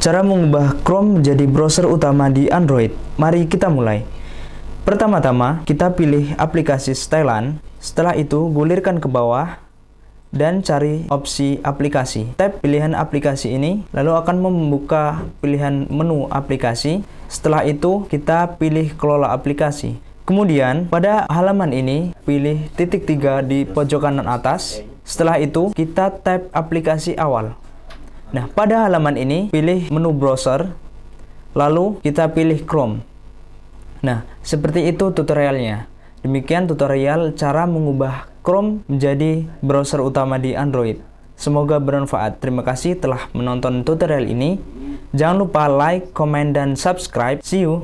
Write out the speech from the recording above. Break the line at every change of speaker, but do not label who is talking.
Cara mengubah Chrome menjadi browser utama di Android. Mari kita mulai. Pertama-tama, kita pilih aplikasi Stylan. Setelah itu, gulirkan ke bawah dan cari opsi aplikasi. Tap pilihan aplikasi ini, lalu akan membuka pilihan menu aplikasi. Setelah itu, kita pilih kelola aplikasi. Kemudian, pada halaman ini, pilih titik tiga di pojok kanan atas. Setelah itu, kita tap aplikasi awal. Nah, pada halaman ini pilih menu browser, lalu kita pilih Chrome. Nah, seperti itu tutorialnya. Demikian tutorial cara mengubah Chrome menjadi browser utama di Android. Semoga bermanfaat. Terima kasih telah menonton tutorial ini. Jangan lupa like, comment, dan subscribe. See you!